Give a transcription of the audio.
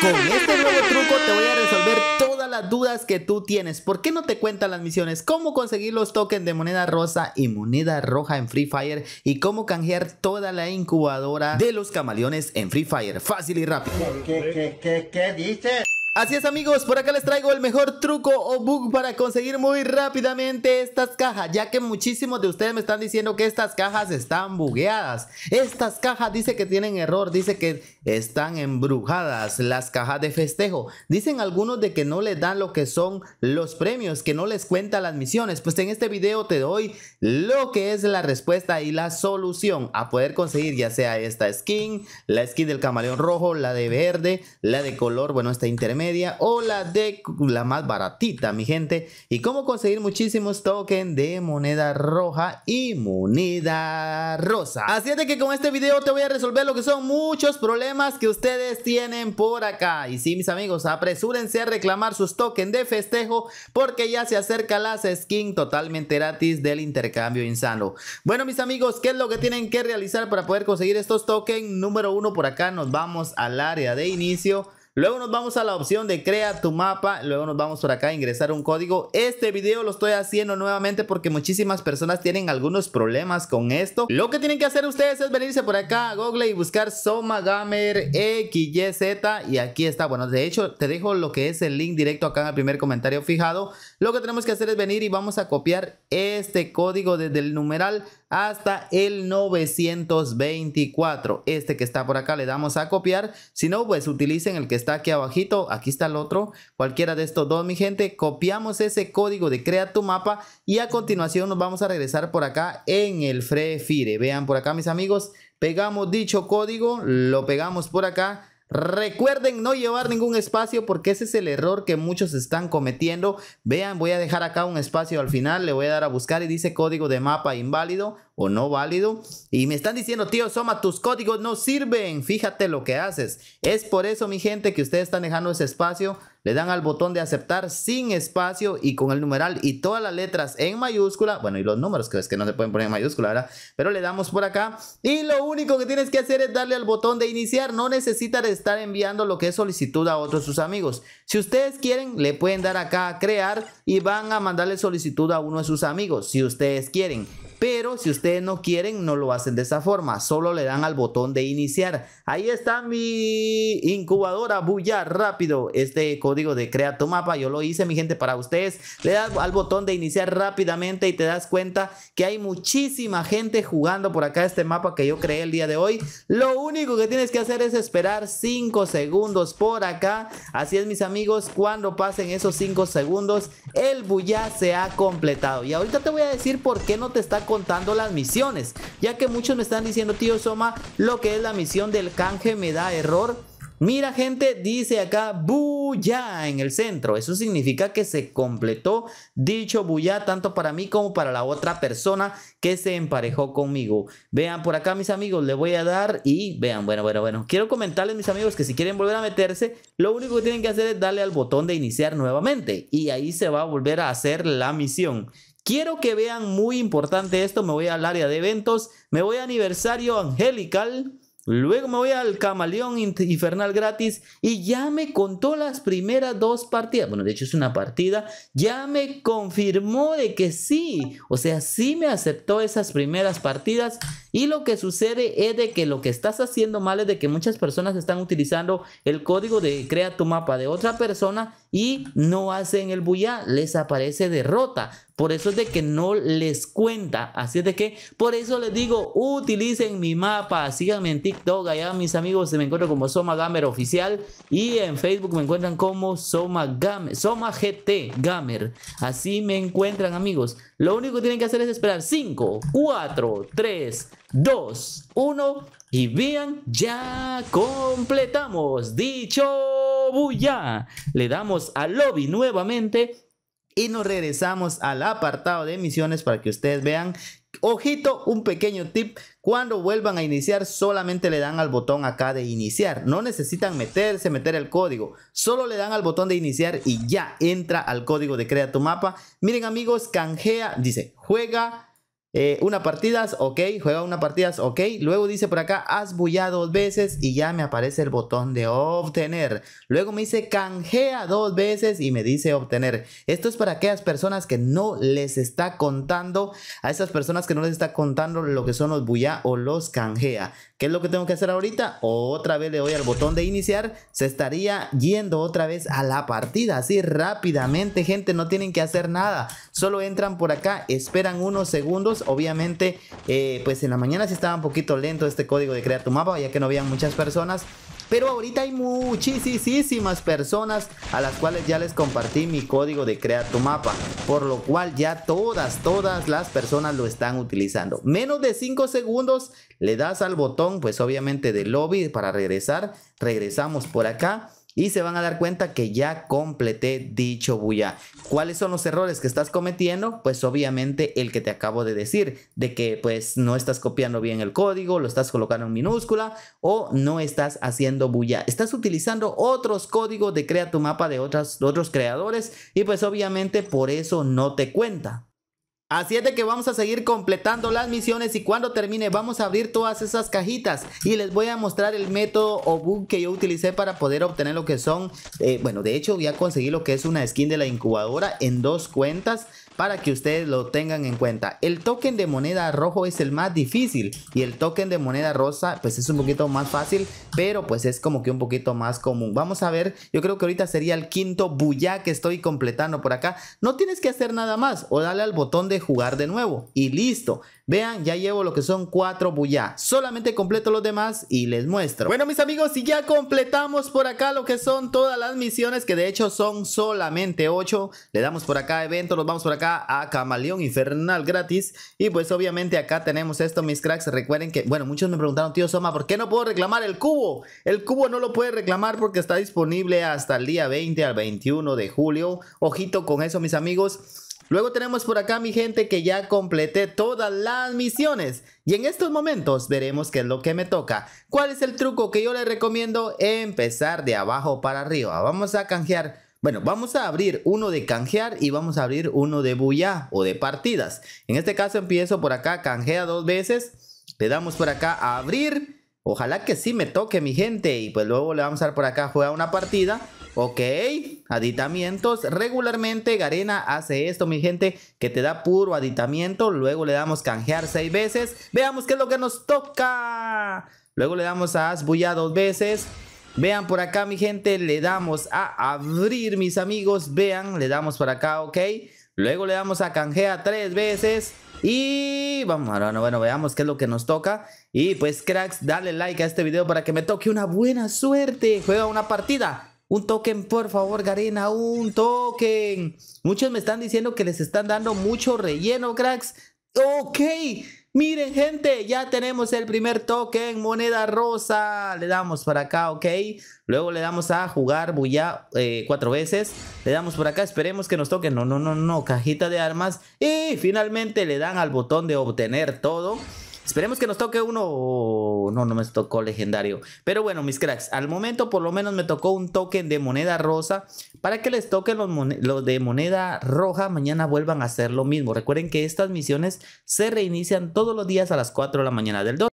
Con este nuevo truco te voy a resolver todas las dudas que tú tienes. ¿Por qué no te cuentan las misiones? ¿Cómo conseguir los tokens de moneda rosa y moneda roja en Free Fire? ¿Y cómo canjear toda la incubadora de los camaleones en Free Fire? Fácil y rápido. ¿Qué, qué, qué, qué, qué dices? Así es amigos, por acá les traigo el mejor truco o bug para conseguir muy rápidamente estas cajas Ya que muchísimos de ustedes me están diciendo que estas cajas están bugueadas Estas cajas dice que tienen error, dice que están embrujadas Las cajas de festejo Dicen algunos de que no les dan lo que son los premios, que no les cuenta las misiones Pues en este video te doy lo que es la respuesta y la solución A poder conseguir ya sea esta skin, la skin del camaleón rojo, la de verde, la de color, bueno esta intermedia o la de la más baratita, mi gente. Y cómo conseguir muchísimos tokens de moneda roja y moneda rosa. Así es que con este video te voy a resolver lo que son muchos problemas que ustedes tienen por acá. Y sí, mis amigos, apresúrense a reclamar sus tokens de festejo porque ya se acerca las skin totalmente gratis del intercambio insano. Bueno, mis amigos, ¿qué es lo que tienen que realizar para poder conseguir estos tokens? Número uno, por acá nos vamos al área de inicio Luego nos vamos a la opción de crea tu mapa. Luego nos vamos por acá a ingresar un código. Este video lo estoy haciendo nuevamente porque muchísimas personas tienen algunos problemas con esto. Lo que tienen que hacer ustedes es venirse por acá a Google y buscar Soma Gamer XYZ. Y aquí está. Bueno, de hecho te dejo lo que es el link directo acá en el primer comentario fijado. Lo que tenemos que hacer es venir y vamos a copiar este código desde el numeral hasta el 924. Este que está por acá le damos a copiar. Si no, pues utilicen el que está aquí abajito, aquí está el otro, cualquiera de estos dos mi gente, copiamos ese código de crea tu mapa y a continuación nos vamos a regresar por acá en el Free Fire, vean por acá mis amigos, pegamos dicho código, lo pegamos por acá Recuerden no llevar ningún espacio porque ese es el error que muchos están cometiendo. Vean, voy a dejar acá un espacio al final, le voy a dar a buscar y dice código de mapa inválido o no válido. Y me están diciendo, tío Soma, tus códigos no sirven, fíjate lo que haces. Es por eso, mi gente, que ustedes están dejando ese espacio le dan al botón de aceptar sin espacio y con el numeral y todas las letras en mayúscula. Bueno, y los números que que no se pueden poner en mayúscula, Pero le damos por acá. Y lo único que tienes que hacer es darle al botón de iniciar. No necesitas estar enviando lo que es solicitud a otros sus amigos. Si ustedes quieren, le pueden dar acá a crear y van a mandarle solicitud a uno de sus amigos. Si ustedes quieren. Pero si ustedes no quieren, no lo hacen de esa forma. Solo le dan al botón de iniciar. Ahí está mi incubadora Bulla rápido. Este código de crea tu mapa. Yo lo hice, mi gente, para ustedes. Le das al botón de iniciar rápidamente y te das cuenta que hay muchísima gente jugando por acá este mapa que yo creé el día de hoy. Lo único que tienes que hacer es esperar 5 segundos por acá. Así es, mis amigos. Cuando pasen esos 5 segundos, el Bulla se ha completado. Y ahorita te voy a decir por qué no te está contando las misiones, ya que muchos me están diciendo, tío Soma, lo que es la misión del canje me da error. Mira gente, dice acá Buya en el centro. Eso significa que se completó dicho Buya tanto para mí como para la otra persona que se emparejó conmigo. Vean por acá mis amigos, le voy a dar y vean, bueno, bueno, bueno. Quiero comentarles mis amigos que si quieren volver a meterse, lo único que tienen que hacer es darle al botón de iniciar nuevamente y ahí se va a volver a hacer la misión. Quiero que vean muy importante esto, me voy al área de eventos, me voy a aniversario angelical, luego me voy al camaleón infernal gratis y ya me contó las primeras dos partidas, bueno de hecho es una partida, ya me confirmó de que sí, o sea sí me aceptó esas primeras partidas y lo que sucede es de que lo que estás haciendo mal es de que muchas personas están utilizando el código de crea tu mapa de otra persona y no hacen el bulla, les aparece derrota. Por eso es de que no les cuenta. Así es de que, por eso les digo, utilicen mi mapa. Síganme en TikTok, allá mis amigos se me encuentran como Soma Gamer Oficial. Y en Facebook me encuentran como Soma, Gamer, Soma GT Gamer. Así me encuentran, amigos. Lo único que tienen que hacer es esperar 5, 4, 3, 2, 1. Y bien, ya completamos. Dicho ya Le damos al lobby nuevamente y nos regresamos al apartado de misiones para que ustedes vean. Ojito, un pequeño tip, cuando vuelvan a iniciar solamente le dan al botón acá de iniciar, no necesitan meterse, meter el código, solo le dan al botón de iniciar y ya entra al código de crea tu mapa. Miren amigos, canjea, dice, juega eh, una partidas, ok, juega una partidas, ok. Luego dice por acá, has bullado dos veces y ya me aparece el botón de obtener. Luego me dice canjea dos veces y me dice obtener. Esto es para aquellas personas que no les está contando, a esas personas que no les está contando lo que son los bulla o los canjea. ¿Qué es lo que tengo que hacer ahorita? Otra vez le doy al botón de iniciar. Se estaría yendo otra vez a la partida, así rápidamente, gente. No tienen que hacer nada. Solo entran por acá, esperan unos segundos pues, obviamente, eh, pues en la mañana sí estaba un poquito lento este código de crear tu mapa, ya que no habían muchas personas. Pero ahorita hay muchísimas personas a las cuales ya les compartí mi código de crear tu mapa. Por lo cual ya todas, todas las personas lo están utilizando. Menos de 5 segundos le das al botón, pues obviamente de lobby para regresar. Regresamos por acá y se van a dar cuenta que ya completé dicho bulla. ¿Cuáles son los errores que estás cometiendo? Pues obviamente el que te acabo de decir, de que pues no estás copiando bien el código, lo estás colocando en minúscula o no estás haciendo bulla. Estás utilizando otros códigos de crea tu mapa de otras, otros creadores y pues obviamente por eso no te cuenta. Así es de que vamos a seguir completando las misiones y cuando termine vamos a abrir todas esas cajitas y les voy a mostrar el método o bug que yo utilicé para poder obtener lo que son, eh, bueno de hecho ya conseguí lo que es una skin de la incubadora en dos cuentas para que ustedes lo tengan en cuenta. El token de moneda rojo es el más difícil y el token de moneda rosa pues es un poquito más fácil, pero pues es como que un poquito más común. Vamos a ver, yo creo que ahorita sería el quinto bulla que estoy completando por acá. No tienes que hacer nada más o dale al botón de jugar de nuevo y listo. Vean, ya llevo lo que son cuatro bulla. Solamente completo los demás y les muestro. Bueno, mis amigos, y ya completamos por acá lo que son todas las misiones que de hecho son solamente ocho Le damos por acá evento, los vamos por acá a Camaleón Infernal gratis. Y pues obviamente acá tenemos esto, mis cracks. Recuerden que, bueno, muchos me preguntaron, tío Soma, ¿por qué no puedo reclamar el cubo? El cubo no lo puede reclamar porque está disponible hasta el día 20 al 21 de julio. Ojito con eso, mis amigos. Luego tenemos por acá, mi gente, que ya completé todas las misiones. Y en estos momentos veremos qué es lo que me toca. ¿Cuál es el truco que yo les recomiendo? Empezar de abajo para arriba. Vamos a canjear bueno, vamos a abrir uno de canjear y vamos a abrir uno de bulla o de partidas. En este caso empiezo por acá, canjea dos veces. Le damos por acá a abrir. Ojalá que sí me toque mi gente. Y pues luego le vamos a dar por acá, juega una partida. Ok, aditamientos. Regularmente Garena hace esto, mi gente, que te da puro aditamiento. Luego le damos canjear seis veces. Veamos qué es lo que nos toca. Luego le damos a bulla dos veces. Vean por acá, mi gente, le damos a abrir, mis amigos. Vean, le damos por acá, ok. Luego le damos a canjea tres veces. Y vamos, bueno, bueno, veamos qué es lo que nos toca. Y pues, cracks, dale like a este video para que me toque una buena suerte. Juega una partida. Un token, por favor, Garena, un token. Muchos me están diciendo que les están dando mucho relleno, cracks. Ok. Miren gente, ya tenemos el primer token, moneda rosa. Le damos para acá, ok. Luego le damos a jugar bulla eh, cuatro veces. Le damos por acá, esperemos que nos toque. No, no, no, no, cajita de armas. Y finalmente le dan al botón de obtener todo. Esperemos que nos toque uno no, no me tocó legendario. Pero bueno, mis cracks, al momento por lo menos me tocó un token de moneda rosa. Para que les toquen los, de moneda roja, mañana vuelvan a hacer lo mismo. Recuerden que estas misiones se reinician todos los días a las 4 de la mañana del 2.